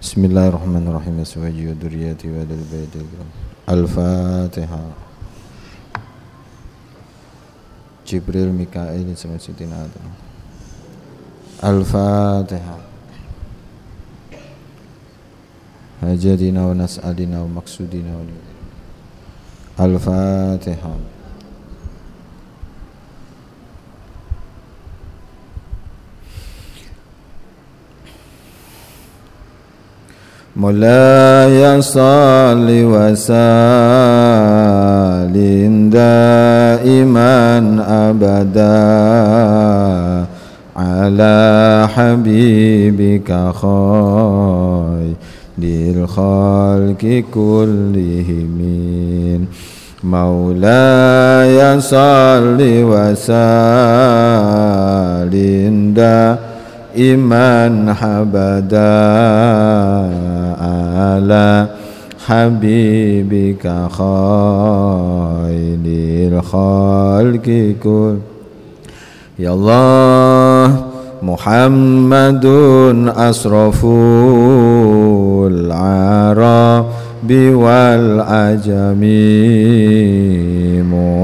بسم الله الرحمن الرحيم أزواجي وذرياتي وأهل البيت الفاتحة جبريل ميكائيل سمع سيدنا آدم الفاتحة حاجتنا ونسألنا ومقصودنا الفاتحة, الفاتحة. مولاي صل وسلم دائما أبدا على حبيبك خير للخلق كلهم مولاي صل وسلم دائما ابدا على حبيبك خير الخلق كل يا الله محمد أشرف العرب والعجم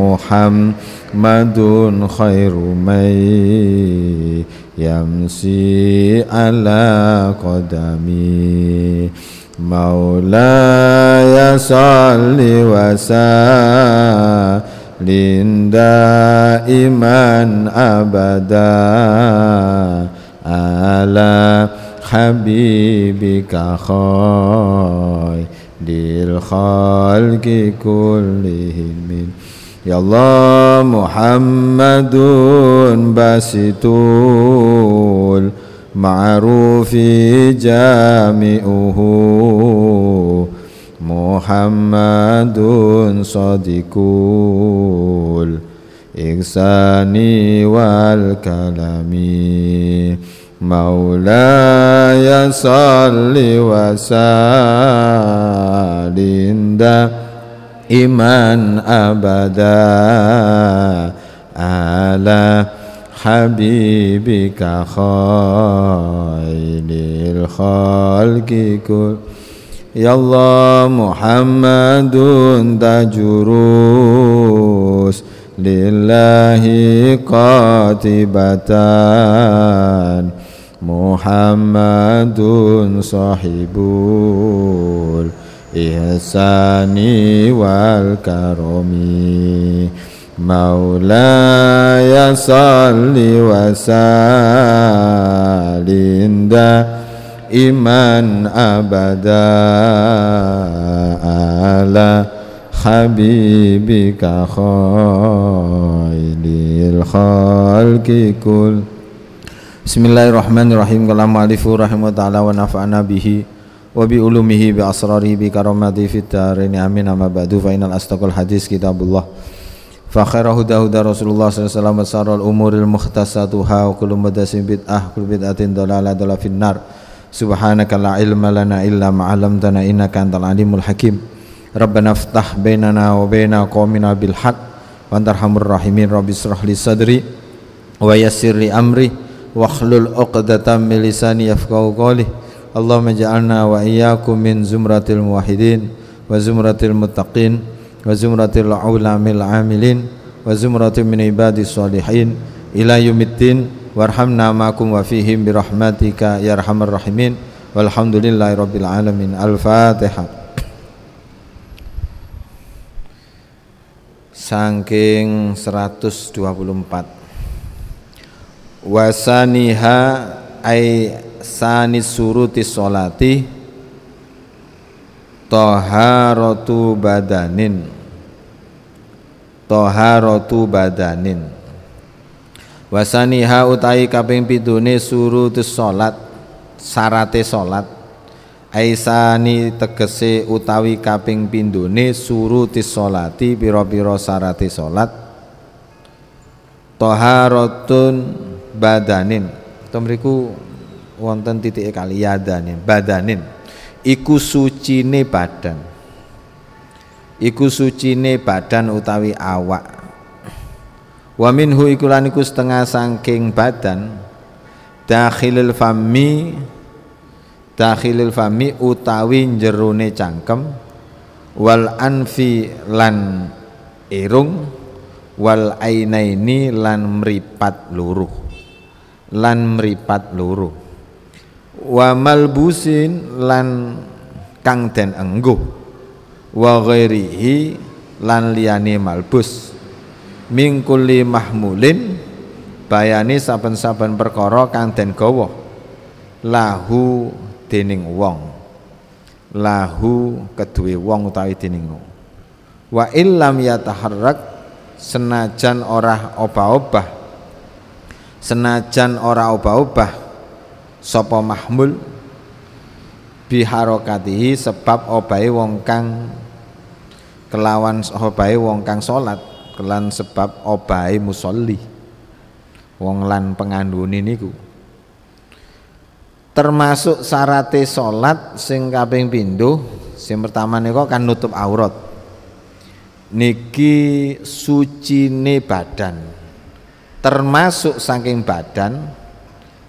محمد خير من يمسي على قدمي مولاي صل وسلم دائما أبدا على حبيبك خير الخلق كلهم يا الله محمد بسطول معروف جامعه محمد صديق الإحسان والكلام مولاي صل وسلم دائما أبدا على حبيبك خير الخلق كل يا الله محمد تجروس لله قاتبتان محمد صاحب الإحسان والكرم مولاي صل وسلم دائما أبدا على حبيبك خير الخلق كل بسم الله الرحمن الرحيم قال مؤلف رحمه الله ونفعنا به wabi ulumihi bi asrarihi bi karamati fit amin amma ba'du fa innal astaqal hadis kitabullah فخير هدى هدى رسول الله صلى الله عليه وسلم وسار الأمور المختصاتها وكل مدس بدعة كل بدعة ضلالة ضلالة في النار سبحانك لا علم لنا إلا ما علمتنا إنك أنت العليم الحكيم ربنا افتح بيننا وبين قومنا بالحق وأنت أرحم الراحمين رب اشرح لي صدري ويسر لي أمري واحلل عقدة من لساني يفقهوا قولي اللهم اجعلنا وإياكم من زمرة الموحدين وزمرة المتقين wa zumratil ulamil amilin wa zumratil min ibadis salihin ila yumittin, warhamna ma'akum wa fihim birahmatika ya rahman rahimin walhamdulillahi rabbil alamin al fatiha Sangking 124 Wasaniha ay sani suruti solati toharotu badanin toharotu badanin wasaniha utai kaping pidune tes salat sarate salat aisani tegese utawi kaping pindune tes salati pira-pira sarate salat toharotun badanin to mriku wonten titik kali yadanin badanin iku sucine badan iku sucine badan utawi awak wa minhu iku lan iku setengah sangking badan dakhilil fami dakhilil fami utawi jerone cangkem wal anfi lan irung wal ainaini lan meripat luruh lan meripat luruh wa malbusin lan kang den engguh wa ghairihi lan liyane malbus mingkuli mahmulin bayani saben-saben perkara kang den gawa lahu dening wong lahu keduwe wong utawi dening wong wa illam yataharrak senajan ora obah-obah senajan ora obah-obah sapa mahmul biharokatihi sebab obahe wong kang kelawan obai wong kang salat kelan sebab obai musolli wong lan pengandune niku termasuk sarate salat sing kaping pindho sing pertama niku kan nutup aurat niki suci nih badan termasuk saking badan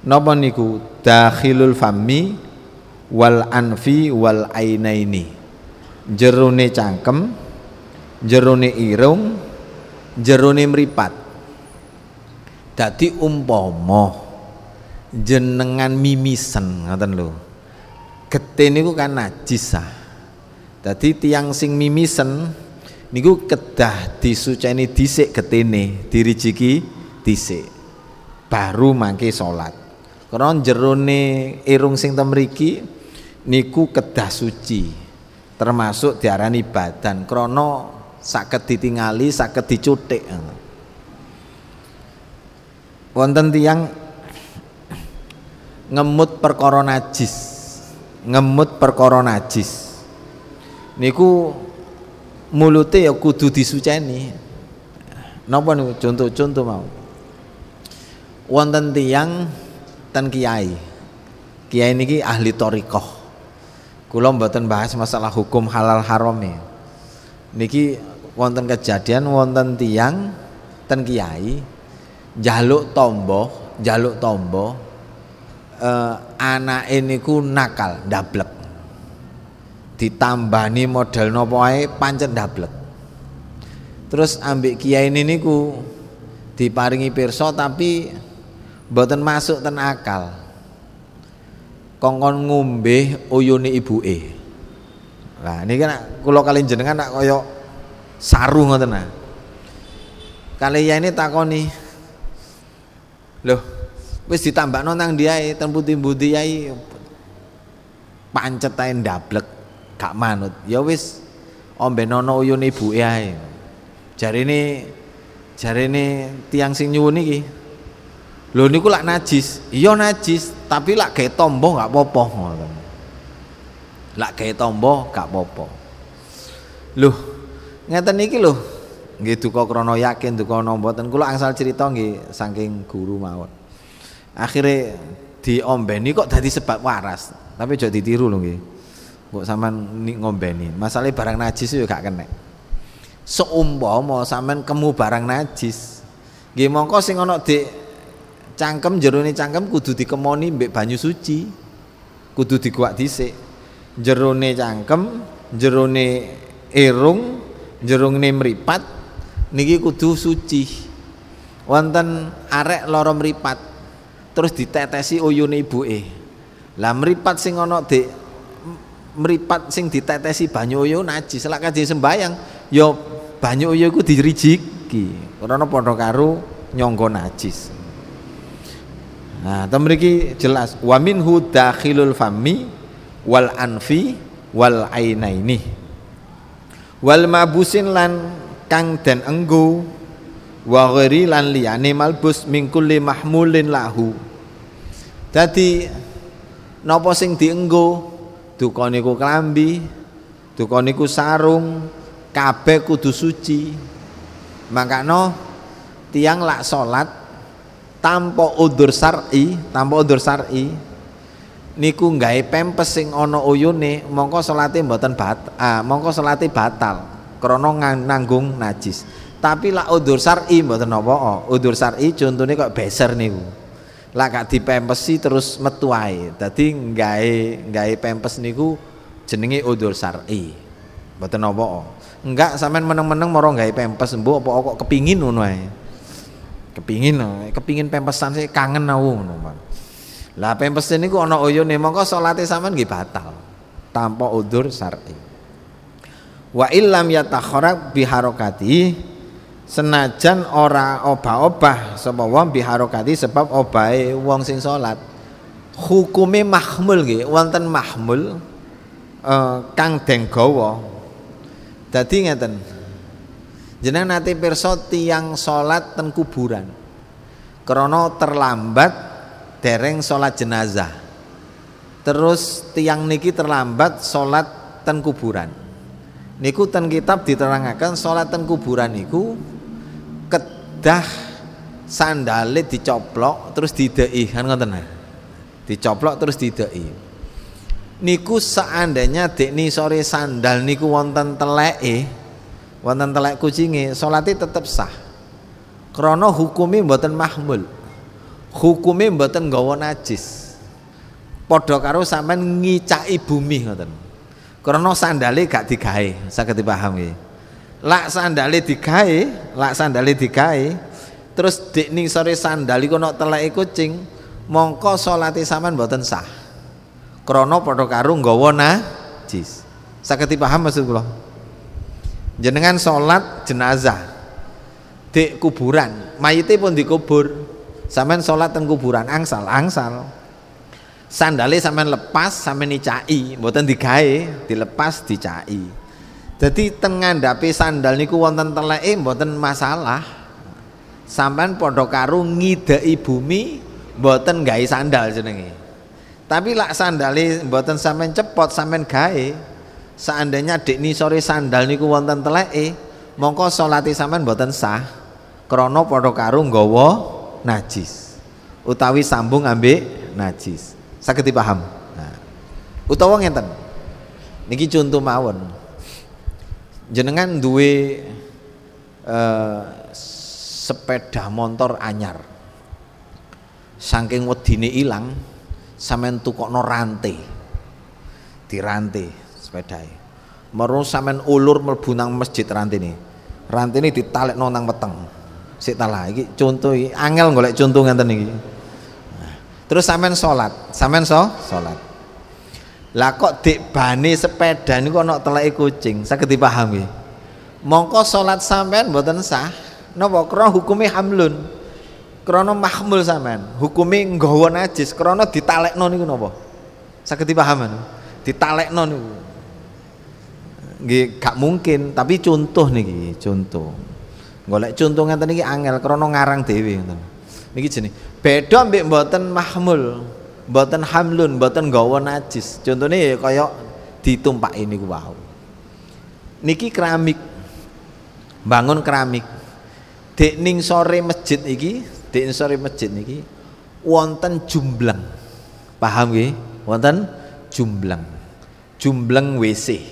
napa niku dakhilul fami wal anfi wal ainaini jerone cangkem jerone irung jerone meripat. dadi umpama jenengan mimisen ngoten lho getih niku kan najis ah dadi tiang sing mimisen niku kedah disuceni dhisik getene dirijiki dhisik baru mangke salat karena jerone irung sing temriki niku kedah suci termasuk diarani badan krono sakit ditingali sakit dicutik wonten tiang ngemut perkara najis ngemut perkara najis niku mulute ya kudu disuceni napa niku contoh-contoh mau wonten tiyang ten kiai kiai niki ahli thariqah kula mboten bahas masalah hukum halal haram e. niki wonten kejadian wonten tiang ten kiai jaluk tombo jaluk tombo eh, anak ini ku nakal dablek ditambani model nopo ae pancen dablek terus ambek kiai ini niku diparingi pirsa tapi mboten masuk ten akal kongkon ngombe uyune e nah ini kan kalau kali jenengan nak koyok saru ngoten nah. Kali ya ini takoni. Loh, wis ditambakno nang diae ten putih-putih yai pancet ae ndablek gak manut. Ya wis ombe nono uyun ibuke ae. Jarine ini tiang sing nyuwun iki. Lho niku lak najis. Iya najis, tapi lak gawe tombo gak popoh, ngoten. Lak gawe tombo gak popo. Loh, ngeten iki lho nggih duka krana yakin duka mboten kula angsal cerita nggih saking guru mawon akhirnya diombeni kok dadi sebab waras tapi aja ditiru loh nggih kok sampean ngombeni masalah barang najis yo gak kena mau saman kemu barang najis nggih mongko sing ono di cangkem jerone cangkem kudu dikemoni mbek banyu suci kudu dikuak dhisik jerone cangkem jerone irung jerung nih meripat niki kudu suci wonten arek loro meripat terus ditetesi uyune eh, lah meripat sing ana di meripat sing ditetesi banyu uyu najis selak kaji sembayang yo ya banyu uyu ku dirijiki karena padha karo nyonggo najis Nah, temriki jelas wamin hu dakhilul fami wal anfi wal ainaini wal mabusin lan kang den enggo wa ghairi lan liyane malbus mingkuli mahmulin lahu dadi napa sing dienggo dukane ku klambi dukane ku sarung kabeh kudu suci makano tiang lak salat tanpa udur sar'i tanpa udur sar'i niku nggae pempes sing ana uyune mongko salate mboten bat ah, mongko salate batal krana nanggung najis tapi lak udzur syar'i mboten apa udzur syar'i contone kok beser niku lak gak dipempesi terus metu ae dadi nggae nggae pempes niku jenenge udzur syar'i mboten apa enggak sampean meneng-meneng moro nggae pempes mbok apa kok kepingin ngono ae kepingin kepingin pempesan sih kangen aku ngono lah pempesen niku ana uyune mongko salate sampean nggih batal tanpa udzur syar'i. Wa illam takhorak biharokati senajan ora obah-obah sapa wong biharokati sebab obahe wong sing salat. Hukume mahmul nggih, wonten mahmul eh, kang deng gawa. Dadi ngeten. jeneng nate pirsa tiyang salat ten kuburan. Krana terlambat dereng sholat jenazah terus tiang niki terlambat sholat ten kuburan niku ten kitab diterangakan sholat ten kuburan niku kedah sandale dicoplok terus didei kan ngoten dicoplok terus didei niku seandainya nih sore sandal niku wonten eh wonten telek kucingi sholatnya tetap sah krono hukumi buatan mahmul Hukumnya mboten nggawa najis. Padha karo sampean ngicaki bumi ngoten. Karena sandale gak digawe, saged dipaham nggih. Lak sandale digawe, lak sandale digawe, terus dik ning sore sandal kono telai teleke kucing, mongko salate sampean mboten sah. Krana padha karo nggawa najis. Saged dipaham maksud kula? Jenengan salat jenazah di kuburan, mayite pun dikubur, Sampean sholat teng kuburan angsal, angsal. sandali sampean lepas, sampean dicai, mboten digawe, dilepas dicai. Jadi tengah dapi sandal niku wonten teleke mboten masalah. Sampean padha karo bumi mboten gawe sandal jenenge. Tapi lak sandali mboten sampean cepot sampean gawe. Seandainya dek ni sore sandal niku wonten teleke, mongko salate sampean mboten sah. Krana padha karo najis utawi sambung ambek najis sakit paham nah. utawa ngenten niki contoh mawon jenengan duwe eh, sepeda motor anyar saking wedine ilang tukok tukokno rantai dirante sepeda. meru sampean ulur mlebu masjid rantai ini rantai ini ditalek nonang weteng sik talah iki contoh iki angel golek contoh ngenten iki nah, terus sampean salat sampean so salat lah kok dik bane sepeda niku ana teleke kucing saged dipahami mongko salat sampean mboten sah napa krana hukume hamlun krana mahmul sampean hukume nggawa najis krana ditalekno niku napa saged di kan? ditalekno niku nggih gak mungkin tapi contoh niki contoh golek contoh ngeten iki angel krana ngarang dhewe niki jenenge beda mbek mboten mahmul mboten hamlun mboten gawa najis contone koyok ya kaya ini ini wau niki keramik bangun keramik dek ning sore masjid niki, dek ning sore masjid niki wonten jumblang paham nggih wonten jumblang jumbleng WC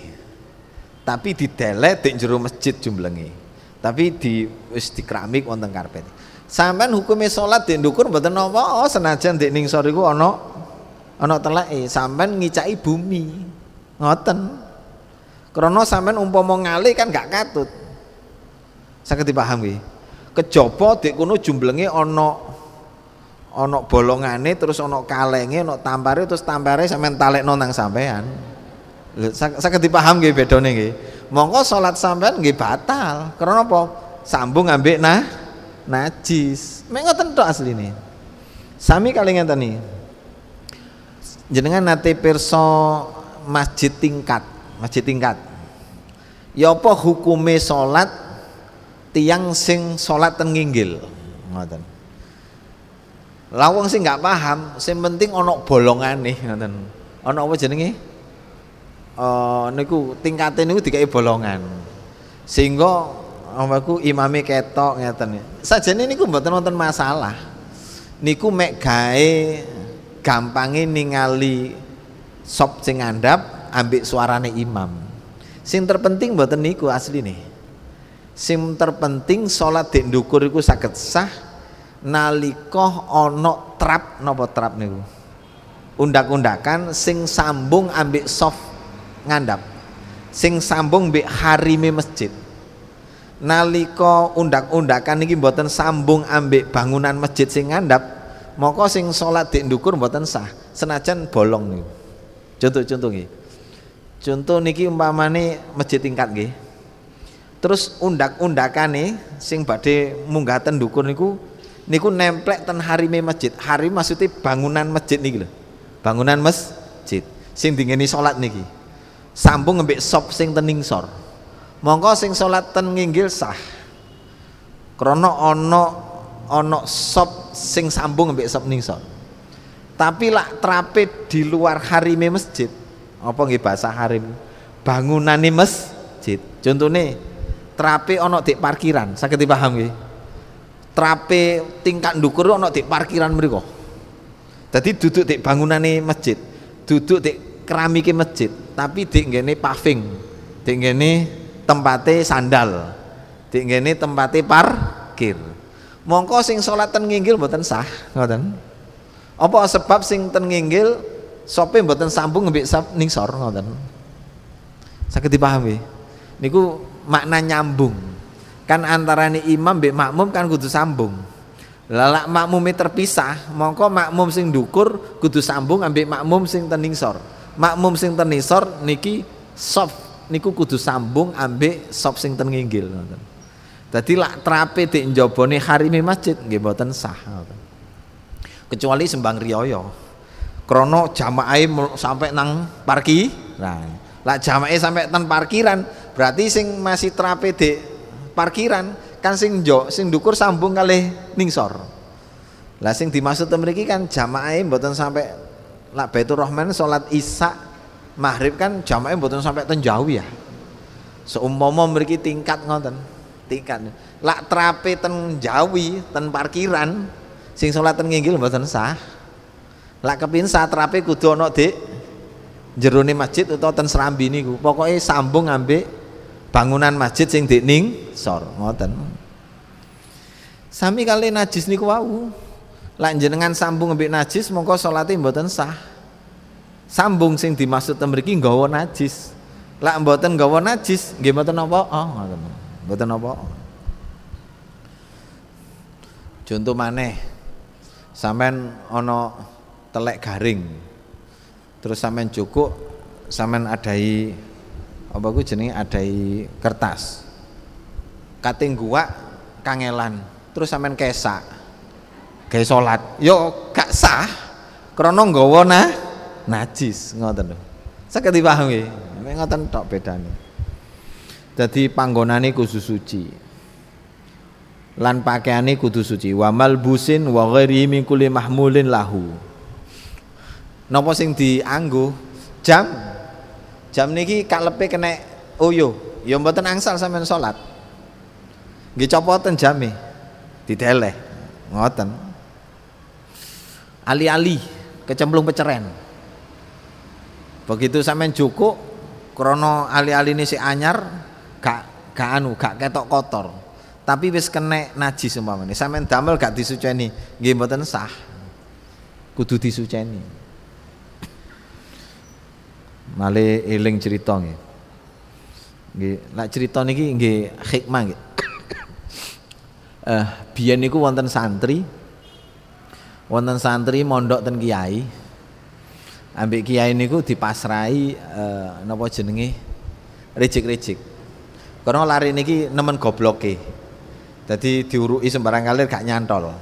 tapi didelek di jero masjid jumblenge tapi di wis di keramik wonten karpet sampean hukumnya sholat di ndukur mboten napa oh senajan di ning sore iku ana ana telake sampean ngicaki bumi ngoten karena sampean umpama ngalih kan gak katut saged dipahami kejaba di kono jumblenge ana ana bolongane terus ana kalenge ana tampare terus tampare sampean talekno nang sampean saged dipaham nggih bedane nggih mongko sholat sampean nggih batal. Karena apa? Sambung ambek nah najis. Mek ngoten asli asline. Sami kali ngeten nih. Jenengan nate perso masjid tingkat, masjid tingkat. Ya apa hukume sholat, tiang sing sholat tenginggil, nginggil? Ngoten. Lawang sih nggak paham, sing penting onok bolongan nih, ngoten. Onok apa jenenge? uh, niku tingkatnya niku dikai bolongan sehingga omahku imame ketok ngeten sajane niku buat nonton masalah niku mek gawe gampangi ningali sop sing ngandhap ambek suarane imam sing terpenting mboten niku asli nih, sing terpenting sholat dek ndukur iku saged sah nalikoh ana trap nopo trap niku undak-undakan sing sambung ambek soft ngandap, sing sambung mbek harime masjid nalika undak-undakan niki mboten sambung ambek bangunan masjid sing ngandap moko sing salat di ndukur mboten sah senajan bolong niku contoh-contoh nggih contoh niki umpamane masjid tingkat nggih terus undak undakan nih, sing badhe munggah ten ndukur niku niku nemplek ten harime masjid hari maksudnya bangunan masjid niki lho bangunan masjid sing dingeni salat niki sambung ngembek sop sing tening sor mongko sing sholat ten nginggil sah Krono ono ono sop sing sambung ngembek sop ning sor tapi lak terapi di luar harime masjid apa nggih bahasa harim ini masjid contohnya terapi ono di parkiran sakit paham nggih terapi tingkat dukur ono di parkiran mereka jadi duduk di bangunan ini masjid duduk di keramiki masjid tapi di ini paving di ini tempatnya sandal di ini tempatnya parkir mongko sing sholat ten nginggil buatan sah ngoten apa sebab sing ten nginggil sopi buatan sambung ngembik sap ningsor ngoten sakit dipahami niku makna nyambung kan antara ini imam bik makmum kan kudu sambung lalak makmumnya terpisah mongko makmum sing dukur kudu sambung ambek makmum sing tening sor makmum sing tenisor niki sof niku kudu sambung ambek sop sing tenginggil nginggil ngoten. Dadi lak trape dik njabone harime masjid nggih mboten sah Kecuali sembang rioyo, krono jamaahe sampai nang parki. Nah, lak jamaahe sampai nang parkiran, berarti sing masih trape dik parkiran kan sing jo sing dukur sambung kali ningsor. Lah sing dimaksud mriki kan jamaahe mboten sampai lah Baitur Rahman salat Isya maghrib kan jamaknya mboten sampai tenjawi ya. Seumpama memiliki tingkat ngoten. Tingkat. lah terapi ten Jawi, ten parkiran sing solat ten nginggil mboten sah. lah kepinsa trape kudu ana Dik jeruni masjid atau ten serambi niku. pokoknya sambung ambek bangunan masjid sing dik ning sor ngoten. Sami kali najis niku wau. Lanjut dengan sambung mbek najis mongko salate mboten sah. Sambung sing dimaksud ten mriki nggawa najis. Lak mboten nggawa najis nggih mboten apa oh ngoten. Mboten apa. Contoh maneh. samen ono telek garing. Terus samen cukuk samen adai apa ku jenenge adai kertas. Kating gua kangelan. Terus samen kesak gawe sholat, yo gak sah krana nggawa nah najis ngoten lho saged dipahami ngoten tok bedane dadi panggonane khusus suci lan pakaiane kudu suci wa malbusin wa ghairi kulli mahmulin lahu napa sing dianggo jam jam niki kalepe kena oyo ya mboten angsal sampean salat nggih copoten jame dideleh ngoten alih-alih kecemplung peceren begitu sampean joko krono alih-alih ini si anyar gak gak anu gak ketok kotor tapi wis kena najis umpamane sampean damel gak disuceni nggih mboten sah kudu disuceni male eling cerita nggih nggih lak cerita niki nggih hikmah nggih eh uh, biyen niku wonten santri wonten santri mondok ten kiai ambek kiai niku dipasrai eh, napa jenenge rejik-rejik karena lari niki nemen gobloke jadi diurui sembarang kalir gak nyantol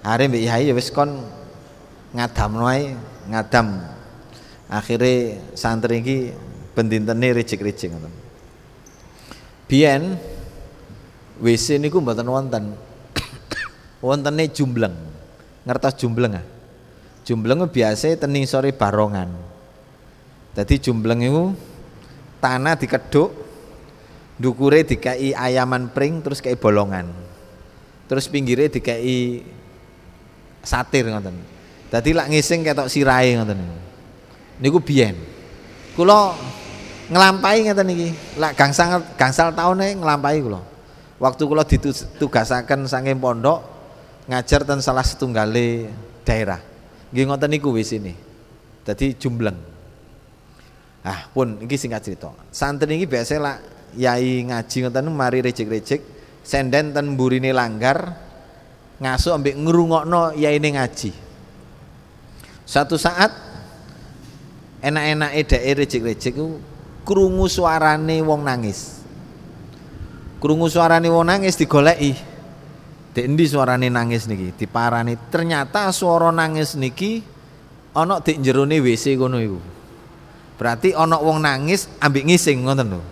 hari mbek kiai ya wis kon ngadam wae ngadam akhirnya santri iki bendintene rejik-rejik ngoten biyen WC niku mboten wonten wonten ini jumbleng ngertos jumbleng ah. Jumbleng biasa teni sore barongan. Jadi jumbleng itu tanah dikeduk, dukure dikai ayaman pring terus kayak bolongan. Terus pinggirnya dikai satir ngoten. Jadi lak ngising ketok sirai ngoten niku. biyen. Kula ngelampai ngeten niki. Lak gangsal gangsal taune ngelampai kula. Waktu kula ditugasaken saking pondok ngajar dan salah setunggale daerah. Nggih ngoten niku wis ini. Dadi jumbleng. Ah, pun iki singkat cerita. Santri iki biasa lah yai ngaji ngoten mari rejek-rejek senden ten burine langgar ngasuk ambek ngrungokno ini ngaji. Satu saat enak enak dhek rejek-rejek ku krungu suarane wong nangis. Krungu suarane wong nangis digoleki. Indi endi suarane nangis niki? Diparani ternyata suara nangis niki ana di jerone WC kono iku. Berarti ana wong nangis ambek ngising ngoten lho.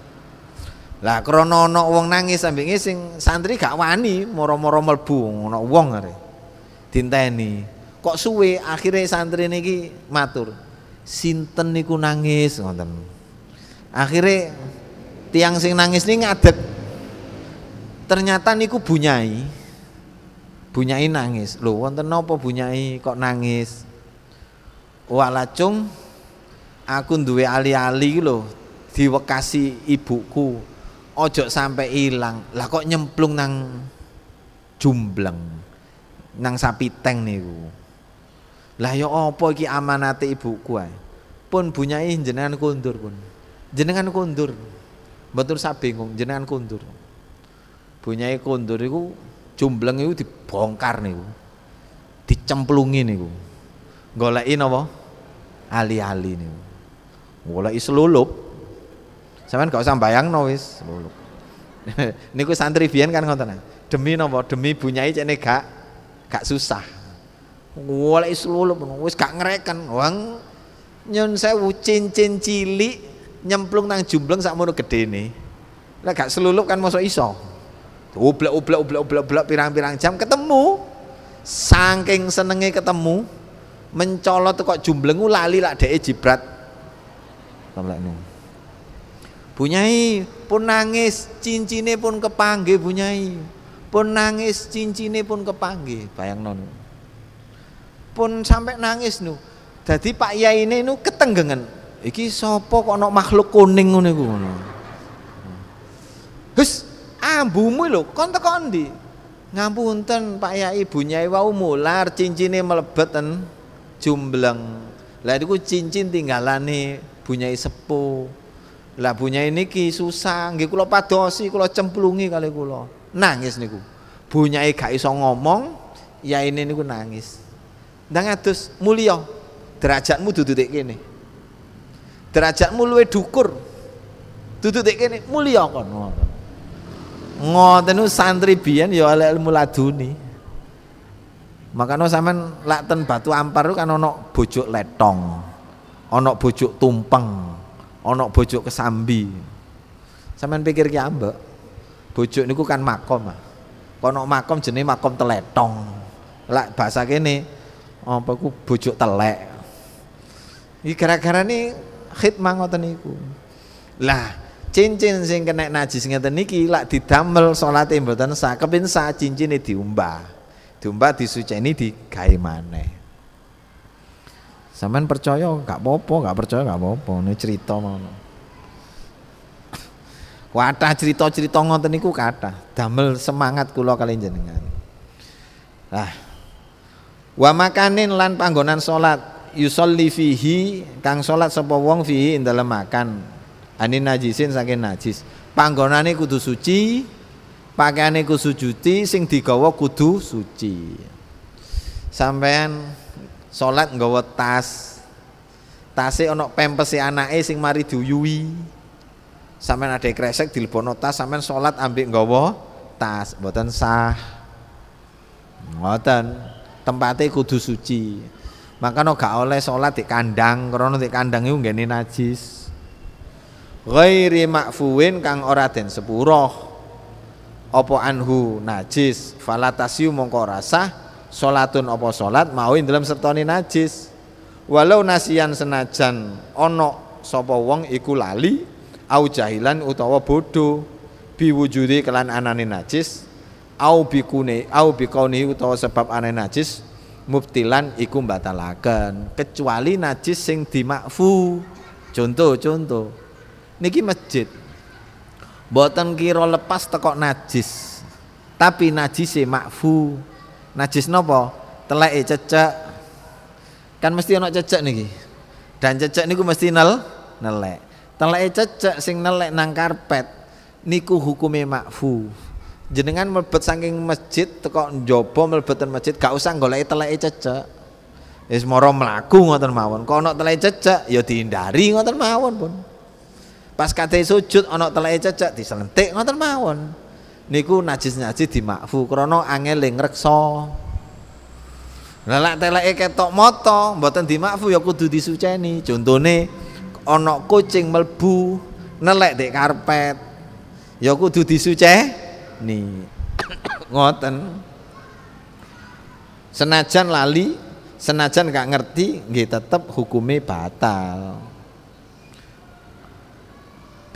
Lah krana ana wong nangis ambek ngising santri gak wani moro-moro mlebu ana wong arek. Dinteni. Kok suwe akhirnya santri niki matur. Sinten niku nangis ngoten. Akhirnya tiang sing nangis ini ngadeg. Ternyata niku bunyai. Bunyai nangis. Lho wonten napa bunyai kok nangis? Walacung aku duwe ali-ali lho diwekasi ibuku. Ojo sampai hilang. Lah kok nyemplung nang jumbleng nang sapi teng niku. Lah ya apa iki amanate ibuku ae? Pun bunyai jenengan kundur pun. Jenengan kundur. betul sak bingung, jenengan kundur. Bunyai kundur iku Jumbleng itu dibongkar nih, nih, nih, Goleki napa? Ali-ali nih, Goleki selulup. saman kau usah bayang nois, selulup. niku santri bian kan ngoten. Demi nopo Demi bunyai cene gak gak susah. Goleki selulup wis gak ngereken. wang nyun sewu cincin cili nyemplung nang jumbleng gede gedene. Lah gak selulup kan masuk iso. Gitu. ublek ublek ublek ublek ublek pirang-pirang jam ketemu saking senenge ketemu mencolot kok jumblengu lali lak dhek jibrat tamlakne Bunyai pun nangis cincine pun kepanggih Bunyai pun nangis cincine pun kepanggih bayang non pun sampai nangis nu jadi Pak Yai ini nu ketenggengan iki sopo kok ono makhluk kuning nu iku ngono ngambumu lho, kon teko ndi? Ngapunten Pak Yai bunyai wau mular cincine melebet ten jumbleng. Lah niku cincin tinggalane bunyai sepuh. Lah bunyai niki susah, nggih kula padosi, kula cemplungi kali kula. Nangis niku. Bunyai gak iso ngomong, ya ini niku nangis. Ndang atus mulya. Derajatmu dudu tek kene. Derajatmu luwe dukur. Dudu tek kene mulia kon ngoten santri biyen ya oleh ilmu laduni makanya sampean lak ten batu ampar kan ana bojok letong ana bojok tumpeng ana bojok kesambi sampean pikir ki ambek ah, bojok niku kan makom ah kono makom jenis makom teletong lak bahasa kene apa ku bojok telek iki gara-gara ni khidmah ngoten niku lah cincin sing kena najis ngeten niki lak didamel salate mboten sah kepinsa cincine diumbah diumbah disuceni digawe maneh sampean percaya gak popo gak percaya gak popo ini cerita ngono wadah cerita-cerita ngoten niku kathah damel semangat kula kali jenengan Wah wa makanin lan panggonan salat yusolli fihi kang salat sapa wong fihi ing makan Ani najisin saking najis panggonane kudu suci pakaiane kudu suci sing digawa kudu suci sampean salat nggawa tas tase ana pempese anake sing mari diuyui. sampean adek kresek dilebono tas sampean salat ambek nggawa tas mboten sah ngoten tempatnya kudu suci maka no gak oleh sholat di kandang karena di kandang itu gak najis ghairi ma'fuwin kang ora den opo anhu najis falatasiu mongko rasah salatun opo salat mau dalam sertane najis walau nasian senajan ono sopo wong iku lali au jahilan utawa bodoh biwujudi kelan anane najis au bikune au bikauni utawa sebab anane najis mubtilan iku batalaken kecuali najis sing dimakfu contoh contoh niki masjid boten kira lepas tekok najis tapi najis najise makfu najis nopo e cecek kan mesti ana cecek niki dan cecek niku mesti nel nelek e cecek sing nelek nang karpet niku hukume makfu jenengan melebet saking masjid tekok njaba melebetan masjid gak usah goleki teleke cecek wis moro mlaku ngoten mawon kok ana telek cecek ya dihindari ngoten mawon pun bon. Pas kate sujud ana teleke cecek diselentik ngoten mawon. Niku najis-najis dimakfu krana angele ngreksa. Lah lak teleke ketok moto mboten dimakfu ya kudu disuceni. Contone ana kucing melbu nelek di karpet. Ya kudu disuceni. ngoten. Senajan lali, senajan gak ngerti nggih tetep hukume batal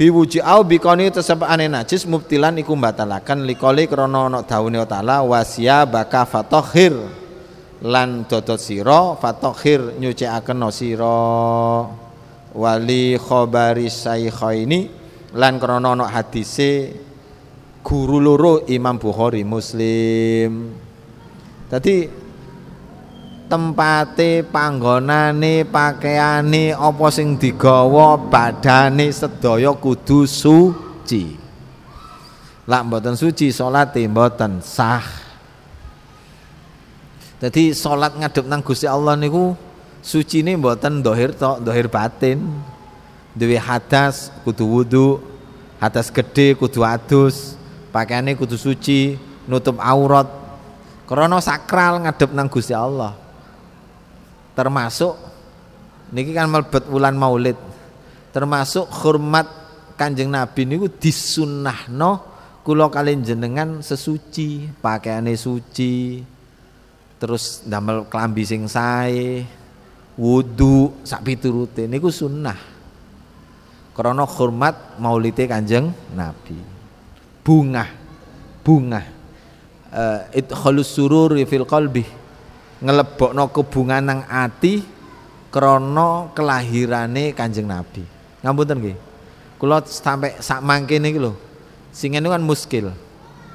biwuji au bikoni tersebut ane najis mubtilan iku batalakan likoli krana ana daune taala wasia baka fatohir lan dodot siro fatohir no siro wali khobari ini lan krono ana hadise guru loro Imam Bukhari Muslim. Tadi tempate panggonane pakaiane apa sing digawa badane sedoyo kudu suci lak mboten suci salate mboten sah jadi salat ngadep nang Gusti Allah niku suci ini mboten dohir tok dohir batin duwe hadas kudu wudu hadas gede kudu adus pakaiane kudu suci nutup aurat krono sakral ngadep nang Gusti Allah termasuk niki kan melebet bulan maulid termasuk hormat kanjeng nabi niku no kulo kalian jenengan sesuci pakaiannya suci terus damel kelambi sing sae wudu sapi turute niku sunnah karena hormat maulite kanjeng nabi bunga bunga uh, eh, halus surur fil qalbi ngelebokno kebungan nang ati krana kelahirane Kanjeng Nabi. Ngapunten nggih. Kula sampai sak mangkene iki lho. Sing ngene kan muskil.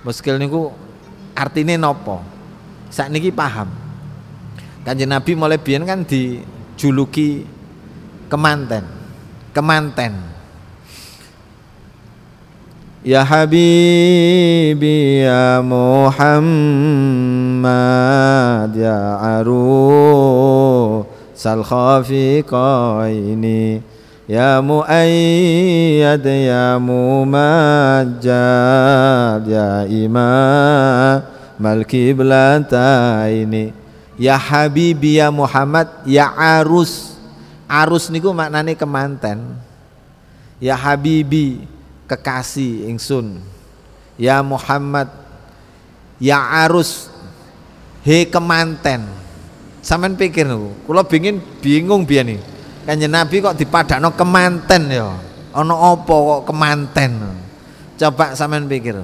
Muskil niku artine sak niki paham. Kanjeng Nabi mulai biyen kan dijuluki kemanten. Kemanten. يا حبيبي يا محمد يا عروس الخافقين يا مؤيد يا ممجد يا إمام الكبلتين Ya Habibi ya Muhammad ya arus. Arus niku maknane kemanten. Ya Habibi kekasih ingsun ya Muhammad ya arus he kemanten sampean pikir niku kula bingin bingung biyen nih kanjeng Nabi kok dipadakno kemanten ya ana apa kok kemanten coba sampean pikir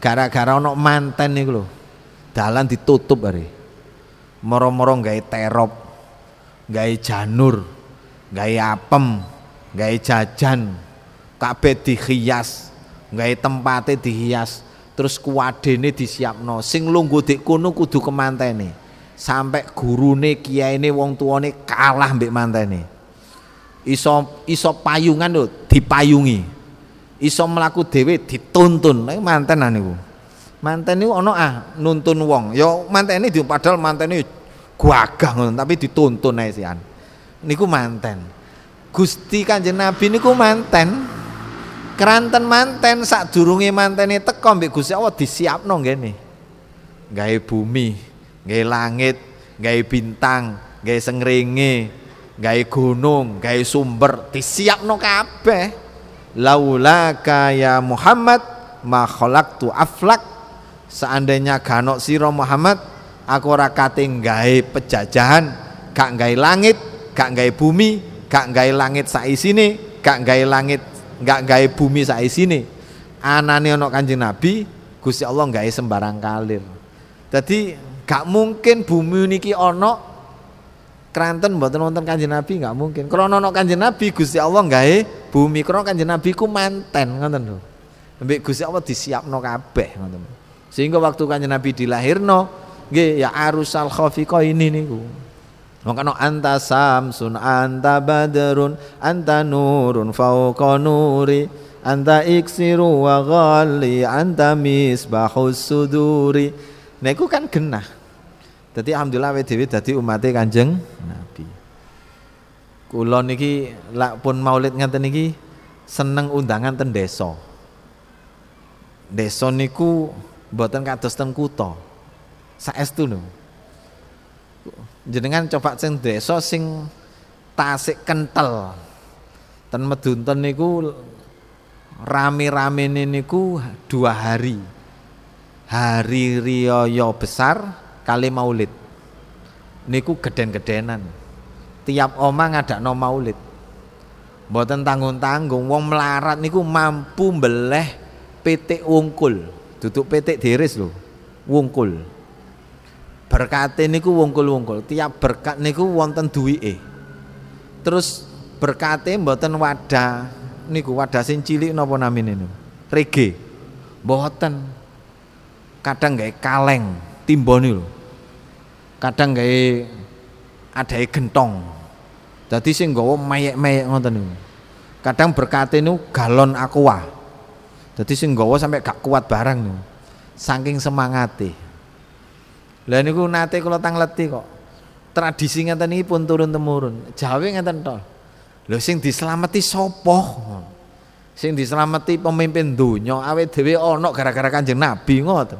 gara-gara ana manten niku lho dalan ditutup hari moro-moro gawe terop gawe janur gawe apem gawe jajan kabeh dihias nggawe tempate dihias terus kuwadene disiapno sing lunggu dik kono kudu kemantene sampai gurune ini wong tuone kalah mbek mantene iso iso payungan lho dipayungi iso mlaku dhewe dituntun manten mantenan bu, manten ini ono ah nuntun wong yo ya manten di padahal mantene ya gagah ngono tapi dituntun ae an niku manten Gusti Kanjeng Nabi niku manten keranten manten sak durunge manten itu mbek oh, disiap nong gini, gaya bumi, gaya langit, gaya bintang, gaya sengringi, gaya gunung, gaya sumber, disiap nong kape, laula kaya Muhammad makhluk tu aflak. Seandainya ganok siro Muhammad, aku rakating gaya pejajahan, kak gaya langit, kak gaya bumi, kak gaya langit saisi nih gak gaya langit nggak gawe bumi saya sini anane ono kanjeng nabi gusti allah nggak sembarang kalir jadi gak mungkin bumi niki ono keranten buat nonton kanjeng nabi nggak mungkin kalau ono kanjeng nabi gusti allah gawe bumi kalau kanjeng nabi ku manten ngoten lho Mbak Gusti Allah disiapno kabeh ngoten. Sehingga waktu Kanjeng Nabi dilahirno nggih ya arusal khafiqah ini niku. Makanya anta samsun, anta badrun, anta nurun fauqa nuri. Anta iksiru wa ghali, anta misbahus suduri. Nah, kan genah. Jadi alhamdulillah awake dhewe umatnya umate Kanjeng Nabi. Kula niki lak pun maulid ngeten niki seneng undangan ten Deso Deso niku buatan kados ten kutha. Saestu nung jenengan coba sing desa sing tasik kental ten medunten niku rame-rame niku dua hari hari riyaya besar kali maulid niku geden-gedenan tiap oma ngadakno maulid mboten tanggung-tanggung wong melarat niku mampu beleh pitik wungkul duduk pitik diris loh wungkul berkate niku wungkul-wungkul tiap berkat niku wonten duwike terus berkate mboten wadah niku wadah sing cilik napa namine niku rege mboten kadang gawe kaleng timbone lho kadang gawe adahe gentong jadi sing nggawa meyek-meyek ngoten niku kadang berkate niku galon aqua jadi sing nggawa sampe gak kuat barang niku saking semangate lah niku nate kula tangleti kok. Tradisi ngeten iki pun turun temurun. Jawa ngeten to. Lho sing dislameti sapa? Sing dislameti pemimpin donya awet dhewe ana gara-gara Kanjeng Nabi ngoten.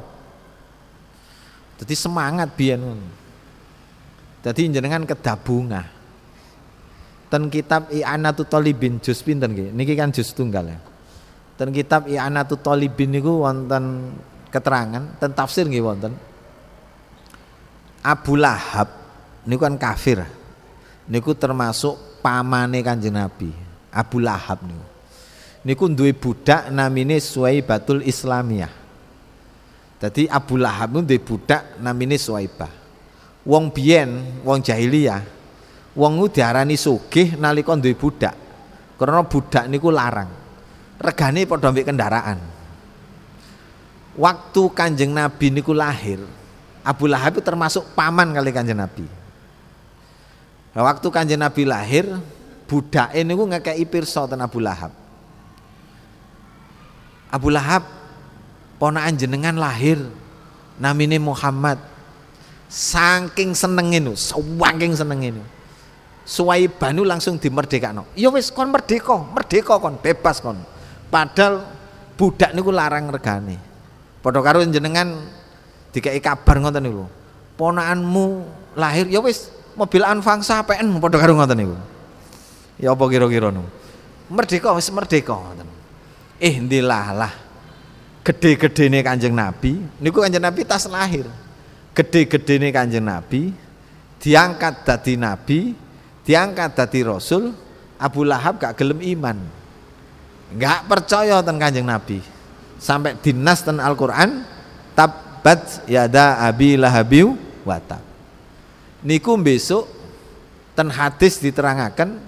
Jadi semangat biyen ngono. Jadi jenengan kedabungah. Ten kitab I'anatu Talibin juz pinten nggih? Niki kan juz tunggal ya. Ten kitab I'anatu Talibin niku wonten keterangan, ten tafsir nggih wonten. Abu Lahab niku kan kafir. Niku termasuk pamane Kanjeng Nabi. Abu Lahab niku. Niku duwe budak namine Suaibatul Islamiyah. Jadi Abu Lahab niku duwe budak namine Suaibah. Wong biyen, wong jahiliyah, wong niku diarani sugih nalika duwe budak. Karena budak niku larang. Regane padha kendaraan. Waktu Kanjeng Nabi niku lahir, Abu Lahab itu termasuk paman kali kanjeng Nabi. Nah, waktu kanjeng Nabi lahir, budak ini gue kayak ipir sultan Abu Lahab. Abu Lahab ponakan jenengan lahir namine Muhammad. Saking senengin, seneng senengin. Suwai Banu langsung no. Ya wis kon merdeka, merdeka kon, bebas kon. Padahal budak niku larang regane. Padha karo jenengan dikai kabar ngoten niku ponaanmu lahir ya wis mobil anfangsa PN padha karo ngoten niku ya apa kira-kira niku merdeka wis merdeka ngoten eh ndilah lah gede-gedene Kanjeng Nabi niku Kanjeng Nabi tas lahir gede-gedene Kanjeng Nabi diangkat dadi nabi diangkat dadi rasul Abu Lahab gak gelem iman gak percaya tentang Kanjeng Nabi sampai dinas ten Al-Qur'an tapi ya yada abi lahabiu wata. niku besok ten hadis diterangkan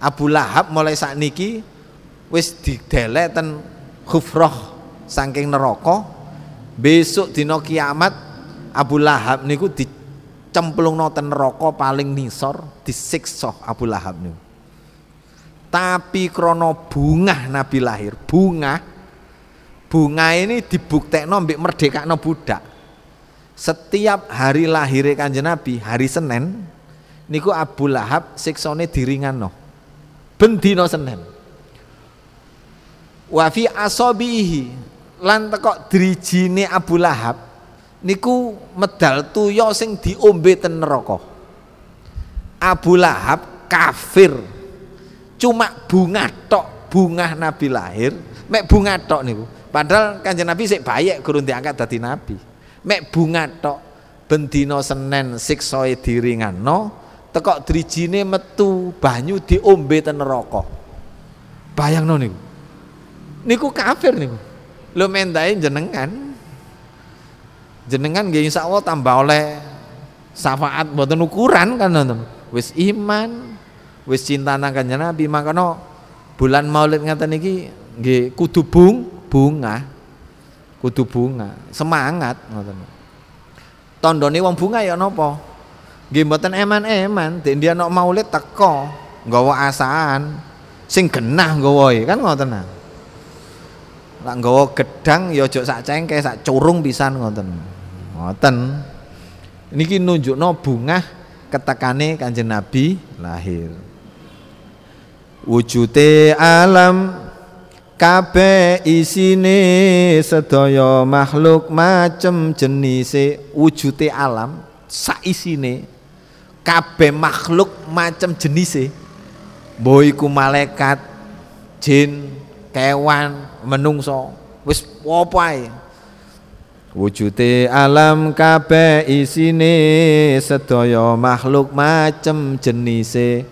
Abu Lahab mulai saat niki wis didelek ten khufroh saking neroko besok dina kiamat Abu Lahab niku dicemplung noten neroko paling nisor disiksa Abu Lahab niku tapi krono bunga Nabi lahir bunga bunga ini dibuktekno mbek merdekakno budak setiap hari lahir kanjeng Nabi hari Senin niku Abu Lahab siksone diringanno bendino Senin wa fi asabihi lan tekok drijine Abu Lahab niku medal tuyo sing diombe ten neraka Abu Lahab kafir cuma bunga tok bunga Nabi lahir mek bunga tok niku Padahal Kanjeng Nabi sik bayek gurun diangkat dadi nabi. Mek bunga tok senen Senin diringan no, tekok drijine metu banyu diombe ten neraka. Bayangno niku. Niku kafir nih. Lo mendain jenengan. Jenengan nggih insyaallah tambah oleh syafaat mboten ukuran kan nonton. Wis iman, wis cinta nang Kanjeng Nabi, no bulan Maulid ngata iki nggih kudu bunga kudu bunga semangat ngoten doni wong bunga ya nopo nggih eman-eman dek dia nok maulid teko nggawa asaan sing genah nggawa e, kan ngoten lak nggawa gedang ya aja sak cengke sak curung pisan ngoten ngoten niki nunjukno bunga ketekane kanjeng Nabi lahir wujute alam kabeh isine sedaya makhluk macem jenise wujute alam sak isine kabeh makhluk macem jenise boyku iku malaikat jin kewan menungso wis apa ae wujute alam kabeh isine sedaya makhluk macem jenise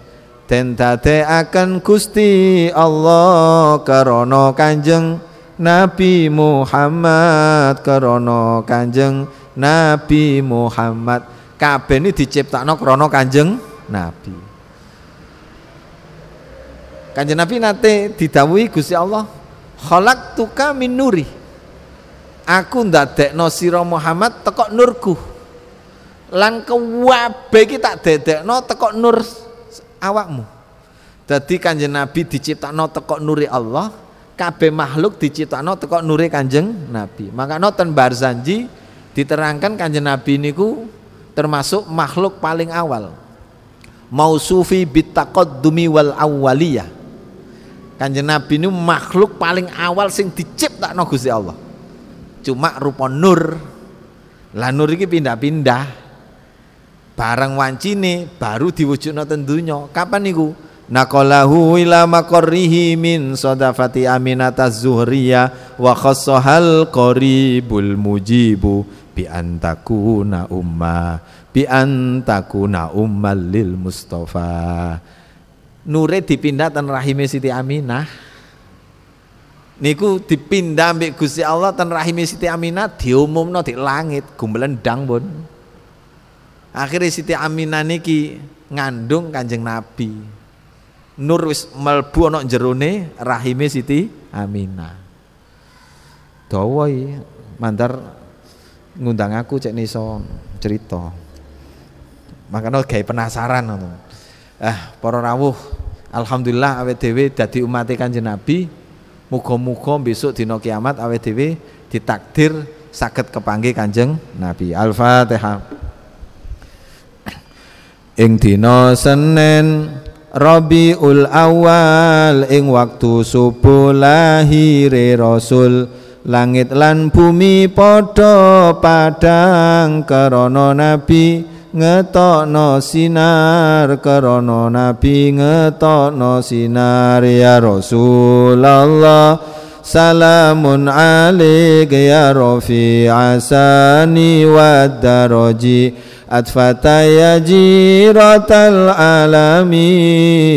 tentate akan Gusti Allah karono Kanjeng Nabi Muhammad karono Kanjeng Nabi Muhammad KB ini diciptakan krana Kanjeng Nabi Kanjeng Nabi nate didawi Gusti Allah Kholak tuka minuri aku no siro Muhammad tekok nurku lan kewabe kita tak dedekno tekok nur awakmu jadi kanjeng nabi diciptakno teko nuri Allah kabeh makhluk diciptakno teko nuri kanjeng nabi maka noten barzanji diterangkan kanjeng nabi niku termasuk makhluk paling awal mausufi dumi wal Awaliyah. kanjeng nabi ini makhluk paling awal sing diciptakan Gusti Allah cuma rupa nur lah nur iki pindah-pindah barang wancine baru diwujudno ten donya kapan niku naqalahu ila maqarrihi min sadafati aminata zuhriya wa khassahal qaribul mujibu bi antakuna umma bi antakuna ummal lil mustafa nure dipindah ten rahime Siti Aminah niku dipindah ambek Gusti Allah tan rahime Siti Aminah diumumno di langit gumblendang pun bon akhirnya Siti Aminah niki ngandung Kanjeng Nabi nur wis melbu ana jerone rahime Siti Aminah dawa mandar ngundang aku cek niso cerita makanya gaya penasaran ah para rawuh alhamdulillah awet dhewe dadi umat Kanjeng Nabi muga-muga besok dina kiamat awet dhewe ditakdir saged kepanggih Kanjeng Nabi Al-Fatihah ing dina Senin Rabiul Awal ing waktu subuh lahire Rasul langit lan bumi padha padang karana nabi ngetokno sinar karana nabi ngetokno sinar ya Rasulullah salamun alik ya rafi asani wa daraji adfata yajiratal alami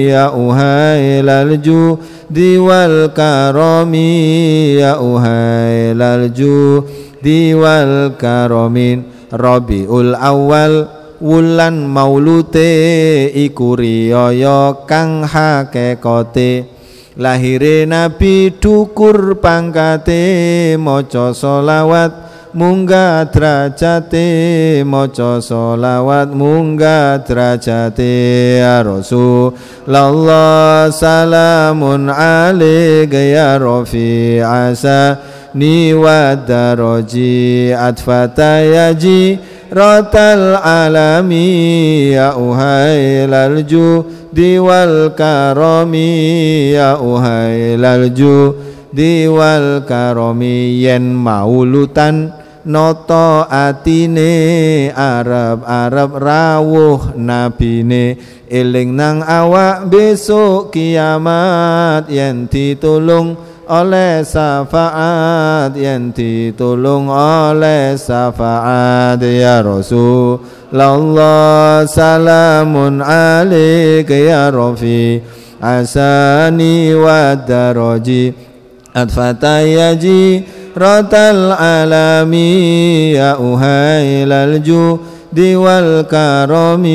ya uhailal ju diwal karami ya uhailal ju diwal karamin rabiul awal wulan maulute iku riyaya kang hakekote lahire nabi dukur pangkate maca selawat munggah derajati maca selawat munggah derajati ya Rasulullah salamun alaika ya rafi asa ni wa daraji atfata yaji ratal alami ya uhay lalju diwal karami ya uhay lalju diwal karomi yen maulutan Noto atine Arab-Arab rawuh nabine Iling nang awak besok kiamat Yen ditolong oleh safaat Yen ditolong oleh safaat Ya Rasulullah salamun alik ya Rafi Asani wa daraji Adfatayaji Adfatayaji فطرة العالم يا أهيل الجود والكرم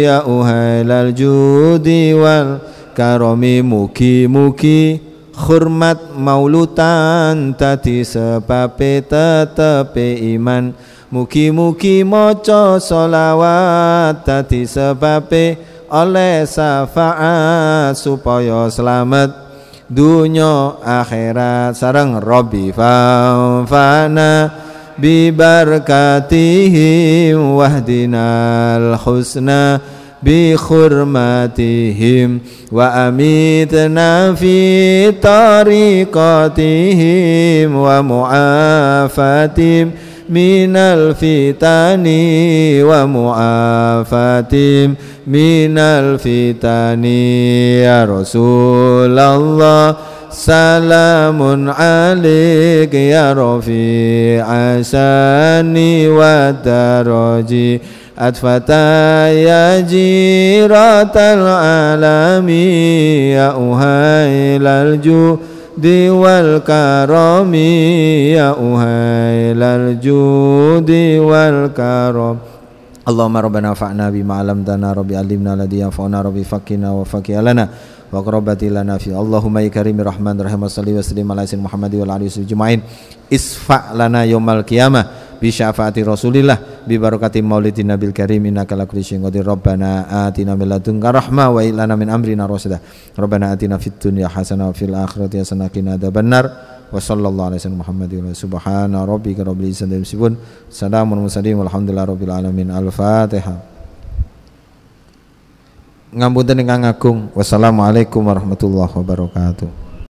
يا أهيل الجود والكرم mugi mugi hormat maulutan tadi sebabe tetepe iman Mugi-mugi maca solawat tadi sebabe oleh syafaat supaya selamat Dunia akhirat sarang Rabbi fana bi barakatihi wahdinal husna bi khurmatihim wa amitna fi tariqatihim wa mu'afatihim من الفتن ومعافاتهم من الفتن يا رسول الله سلام عليك يا رفيع شاني ودرجي أدفتا يا جيرة العالم يا أهيل الجود جودي والكرم يا أهيل الجود والكرم اللهم ربنا فعنا بما علمتنا ربي علمنا الذي ينفعنا ربي فقنا وفقه لنا وقربتي لنا في اللهم يا كريم الرحمن الرحيم صلى وسلم على سيدنا محمد وعلى اله وصحبه اجمعين اسفع لنا يوم القيامه bi syafaati Rasulillah bi barakati maulidin nabil karim innaka la kulli syai'in qadir rabbana atina min ladunka rahmah wa ilana min amrina rasyada rabbana atina fid dunya hasanah wa fil akhirati hasanah qina adzabannar wa sallallahu alaihi wasallam subhana rabbika rabbil izzati amma yasifun salamun mursalin walhamdulillahi rabbil alamin al fatihah ngapunten ingkang agung wassalamualaikum warahmatullahi wabarakatuh